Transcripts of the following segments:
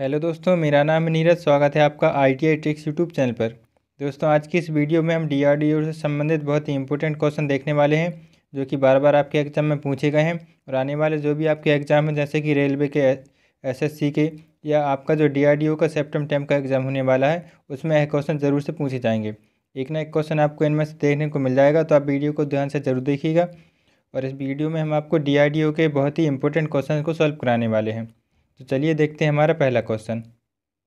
hello दोस्तों मेरा नाम है नीरज स्वागत है आपका I T I tricks YouTube channel पर दोस्तों आज की इस वीडियो में हम डीआरडीओ से संबंधित बहुत ही इंपॉर्टेंट क्वेश्चन देखने वाले हैं जो कि बार बार आपके एग्जाम में पूछे गए हैं और आने वाले जो भी आपके एग्जाम हैं जैसे कि रेलवे के सी के या आपका जो ओ का सेप्टम टेम का एग्जाम होने वाला है उसमें यह क्वेश्चन ज़रूर से पूछे जाएंगे एक ना एक क्वेश्चन आपको इनमें से देखने को मिल जाएगा तो आप वीडियो को ध्यान से जरूर देखिएगा और इस वीडियो में हम आपको ओ के बहुत ही इंपॉर्टेंट क्वेश्चन को सॉल्व कराने वाले हैं तो चलिए देखते हैं हमारा पहला क्वेश्चन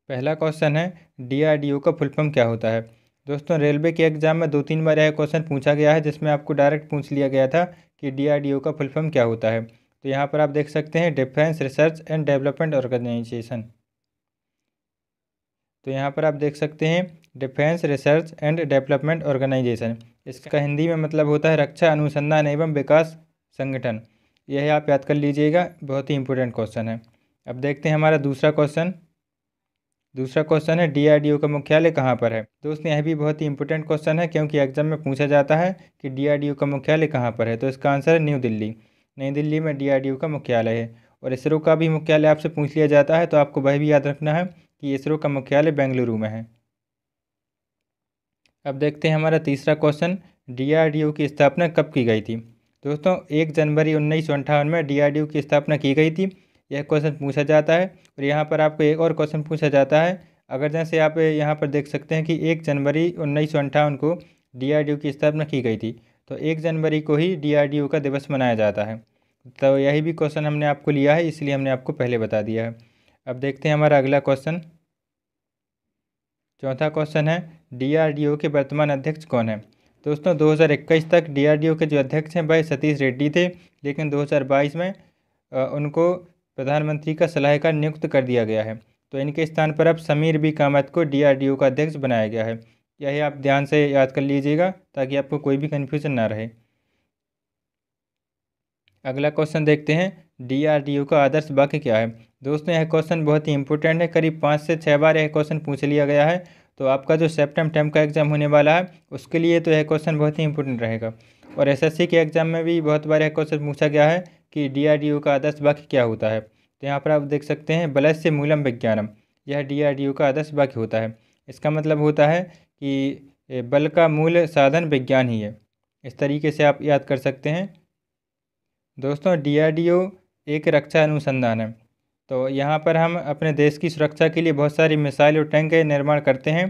पहला क्वेश्चन है डीआरडीओ का फुल फॉर्म क्या होता है दोस्तों रेलवे के एग्ज़ाम में दो तीन बार यह क्वेश्चन पूछा गया है जिसमें आपको डायरेक्ट पूछ लिया गया था कि डीआरडीओ का फुल फॉर्म क्या होता है तो यहाँ पर आप देख सकते हैं defence research and development organisation तो यहाँ पर आप देख सकते हैं defence research and development organisation इसका हिंदी में मतलब होता है रक्षा अनुसंधान एवं विकास संगठन यह आप याद कर लीजिएगा बहुत ही इंपॉर्टेंट क्वेश्चन है अब देखते हैं हमारा दूसरा क्वेश्चन दूसरा क्वेश्चन है डीआरडीओ का मुख्यालय कहाँ पर है दोस्तों यह भी बहुत ही इंपॉर्टेंट क्वेश्चन है क्योंकि एग्जाम में पूछा जाता है कि डीआरडीओ का मुख्यालय कहाँ पर है तो इसका आंसर है न्यू दिल्ली नई दिल्ली में डीआरडीओ का मुख्यालय है और इसरो का भी मुख्यालय आपसे पूछ लिया जाता है तो आपको वह भी याद रखना है कि इसरो का मुख्यालय बेंगलुरु में है अब देखते हैं हमारा तीसरा क्वेश्चन डी की स्थापना कब की गई थी दोस्तों एक जनवरी उन्नीस में डी की स्थापना की गई थी यह क्वेश्चन पूछा जाता है और यहाँ पर आपको एक और क्वेश्चन पूछा जाता है अगर जैसे आप यहाँ पर देख सकते हैं कि एक जनवरी उन्नीस को डी की स्थापना की गई थी तो एक जनवरी को ही डी का दिवस मनाया जाता है तो यही भी क्वेश्चन हमने आपको लिया है इसलिए हमने आपको पहले बता दिया है अब देखते हैं हमारा अगला क्वेश्चन चौथा क्वेश्चन है डीआरडीओ के वर्तमान अध्यक्ष कौन है दोस्तों 2021 तक डीआरडीओ के जो अध्यक्ष हैं वह सतीश रेड्डी थे लेकिन 2022 में उनको प्रधानमंत्री का सलाहकार नियुक्त कर दिया गया है तो इनके स्थान पर अब समीर बी कामत को डीआरडीओ का अध्यक्ष बनाया गया है यही आप ध्यान से याद कर लीजिएगा ताकि आपको कोई भी कन्फ्यूजन ना रहे अगला क्वेश्चन देखते हैं डीआरडीओ का आदर्श वाक्य क्या है दोस्तों यह क्वेश्चन बहुत ही इंपॉर्टेंट है करीब पाँच से छः बार यह क्वेश्चन पूछ लिया गया है तो आपका जो सेप्टम टेम का एग्जाम होने वाला है उसके लिए तो यह क्वेश्चन बहुत ही इंपॉर्टेंट रहेगा और एसएससी के एग्जाम में भी बहुत बार यह क्वेश्चन पूछा गया है कि डीआरडीओ का आदर्श वाक्य क्या होता है तो यहाँ पर आप देख सकते हैं से मूलम विज्ञानम यह डीआरडीओ का आदर्श वाक्य होता है इसका मतलब होता है कि बल का मूल साधन विज्ञान ही है इस तरीके से आप याद कर सकते हैं दोस्तों डी एक रक्षा अनुसंधान है तो यहाँ पर हम अपने देश की सुरक्षा के लिए बहुत सारी मिसाइल और टैंक निर्माण करते हैं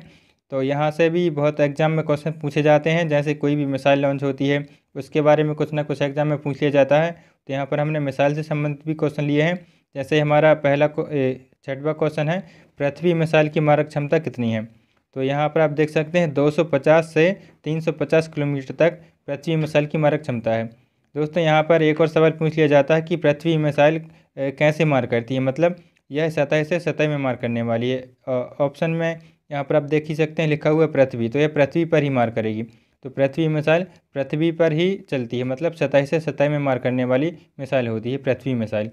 तो यहाँ से भी बहुत एग्जाम में क्वेश्चन पूछे जाते हैं जैसे कोई भी मिसाइल लॉन्च होती है उसके बारे में कुछ ना कुछ एग्जाम में पूछ लिया जाता है तो यहाँ पर हमने मिसाइल से संबंधित भी क्वेश्चन लिए हैं जैसे हमारा पहला छठवा क्वेश्चन है पृथ्वी मिसाइल की मारक क्षमता कितनी है तो यहाँ पर आप देख सकते हैं 250 से 350 किलोमीटर तक पृथ्वी मिसाइल की मारक क्षमता है दोस्तों यहाँ पर एक और सवाल पूछ लिया जाता है कि पृथ्वी मिसाइल कैसे मार करती है मतलब यह सतह से सतह में मार करने वाली है ऑप्शन में यहाँ पर आप देख ही सकते हैं लिखा हुआ है पृथ्वी तो यह पृथ्वी पर ही मार करेगी तो पृथ्वी मिसाइल पृथ्वी पर ही चलती है मतलब सतह से सतह में मार करने वाली मिसाइल होती है पृथ्वी मिसाइल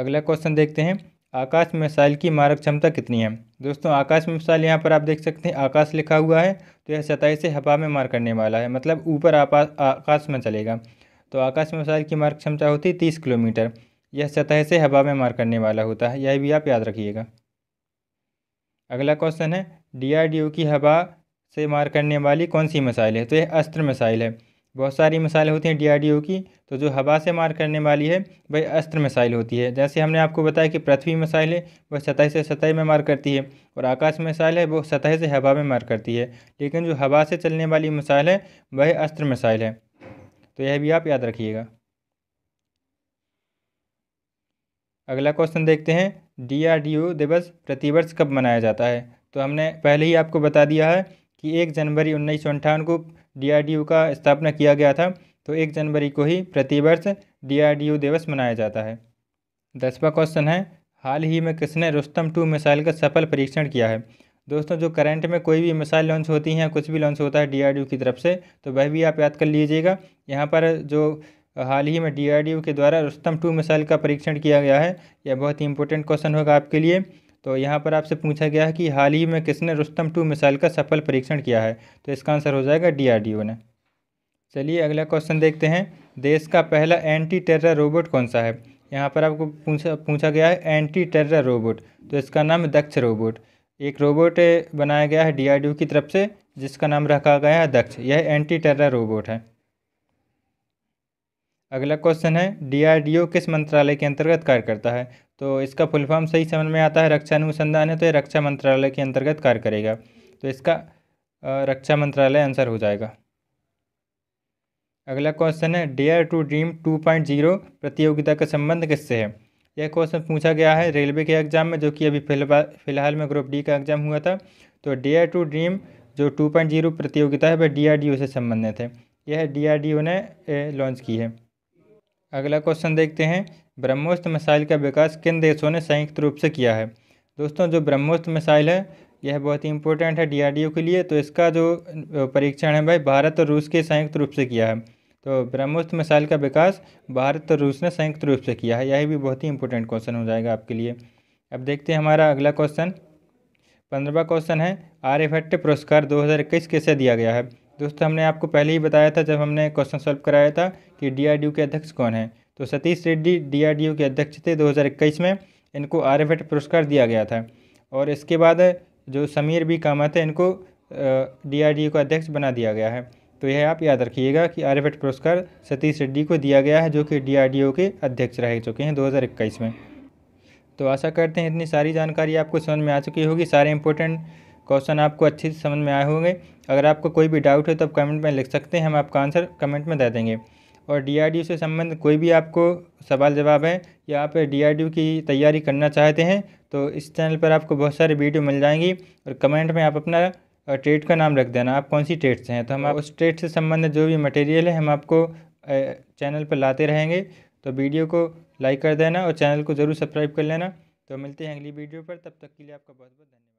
अगला क्वेश्चन देखते हैं आकाश मिसाइल की मारक क्षमता कितनी है दोस्तों आकाश मिसाइल यहाँ पर आप देख सकते हैं आकाश लिखा हुआ है तो यह सतह से हवा में मार करने वाला है मतलब ऊपर आकाश में चलेगा तो आकाश मिसाइल की मारक क्षमता होती है तीस किलोमीटर यह सतह से हवा में मार करने वाला होता है यह भी आप याद रखिएगा अगला क्वेश्चन है डीआरडीओ की हवा से मार करने वाली कौन सी मिसाइल है तो यह अस्त्र मिसाइल है बहुत सारी मिसाइलें होती हैं डीआरडीओ की तो जो हवा से मार करने वाली है वह अस्त्र मिसाइल होती है जैसे हमने आपको बताया कि पृथ्वी मिसाइल है वह सतह से सतह में मार करती है और आकाश मिसाइल है वो सतह से हवा में मार करती है लेकिन जो हवा से चलने वाली मिसाइल है वह अस्त्र मिसाइल है तो यह भी आप याद रखिएगा अगला क्वेश्चन देखते हैं डीआरडीओ दिवस प्रतिवर्ष कब मनाया जाता है तो हमने पहले ही आपको बता दिया है कि एक जनवरी उन्नीस को डी का स्थापना किया गया था तो एक जनवरी को ही प्रतिवर्ष डी दिवस मनाया जाता है दसवा क्वेश्चन है हाल ही में किसने रुस्तम टू मिसाइल का सफल परीक्षण किया है दोस्तों जो करंट में कोई भी मिसाइल लॉन्च होती हैं कुछ भी लॉन्च होता है डीआरडीओ की तरफ से तो वह भी आप याद कर लीजिएगा यहाँ पर जो हाल ही में डीआरडीओ के द्वारा रुस्तम टू मिसाइल का परीक्षण किया गया है यह बहुत ही इंपॉर्टेंट क्वेश्चन होगा आपके लिए तो यहाँ पर आपसे पूछा गया है कि हाल ही में किसने रुस्तम टू मिसाइल का सफल परीक्षण किया है तो इसका आंसर हो जाएगा डीआरडीओ ने चलिए अगला क्वेश्चन देखते हैं देश का पहला एंटी टेरर रोबोट कौन सा है यहाँ पर आपको पूछा पूछा गया है एंटी टेरर रोबोट तो इसका नाम दक्ष रोबोट एक रोबोट बनाया गया है डी की तरफ से जिसका नाम रखा गया है दक्ष यह एंटी टेरर रोबोट है अगला क्वेश्चन है डीआरडीओ किस मंत्रालय के अंतर्गत कार्य करता है तो इसका फुल फॉर्म सही समझ में आता है रक्षा अनुसंधान है तो ये रक्षा मंत्रालय के अंतर्गत कार्य करेगा तो इसका रक्षा मंत्रालय आंसर हो जाएगा अगला क्वेश्चन है dare to dream two point zero प्रतियोगिता का संबंध किससे है यह क्वेश्चन पूछा गया है रेलवे के एग्जाम में जो कि अभी फिलहाल में ग्रुप डी का एग्जाम हुआ था तो डेयर टू ड्रीम जो टू पॉइंट जीरो प्रतियोगिता है वह ओ से संबंधित है यह ओ ने लॉन्च की है अगला क्वेश्चन देखते हैं ब्रह्मोस्त मिसाइल का विकास किन देशों ने संयुक्त रूप से किया है दोस्तों जो ब्रह्मोस्त मिसाइल है यह बहुत ही इंपॉर्टेंट है डीआरडीओ के लिए तो इसका जो परीक्षण है भाई भारत और रूस के संयुक्त रूप से किया है तो ब्रह्मोस्त मिसाइल का विकास भारत और रूस ने संयुक्त रूप से किया है यह भी बहुत ही इंपॉर्टेंट क्वेश्चन हो जाएगा आपके लिए अब देखते हैं हमारा अगला क्वेश्चन पंद्रहवा क्वेश्चन है आर्यभट्ट पुरस्कार दो किसे दिया गया है दोस्तों हमने आपको पहले ही बताया था जब हमने क्वेश्चन सॉल्व कराया था कि डी के अध्यक्ष कौन है तो सतीश रेड्डी डीआरडीओ के अध्यक्ष थे 2021 में इनको आर्यभट्ट पुरस्कार दिया गया था और इसके बाद जो समीर बी कामत है इनको डीआरडीओ का अध्यक्ष बना दिया गया है तो यह आप याद रखिएगा कि आर्यभट्ट पुरस्कार सतीश रेड्डी को दिया गया है जो कि डी के अध्यक्ष रह चुके हैं दो में तो आशा करते हैं इतनी सारी जानकारी आपको समझ में आ चुकी होगी सारे इंपॉर्टेंट क्वेश्चन आपको अच्छे से समझ में आए होंगे अगर आपको कोई भी डाउट हो तो आप कमेंट में लिख सकते हैं हम आपका आंसर कमेंट में दे देंगे और डी से संबंध कोई भी आपको सवाल जवाब है या आप डी की तैयारी करना चाहते हैं तो इस चैनल पर आपको बहुत सारे वीडियो मिल जाएंगी और कमेंट में आप अपना ट्रेड का नाम रख देना आप कौन सी ट्रेड से हैं तो हम आप उस ट्रेड से संबंधित जो भी मटेरियल है हम आपको चैनल पर लाते रहेंगे तो वीडियो को लाइक कर देना और चैनल को ज़रूर सब्सक्राइब कर लेना तो मिलते हैं अगली वीडियो पर तब तक के लिए आपका बहुत बहुत धन्यवाद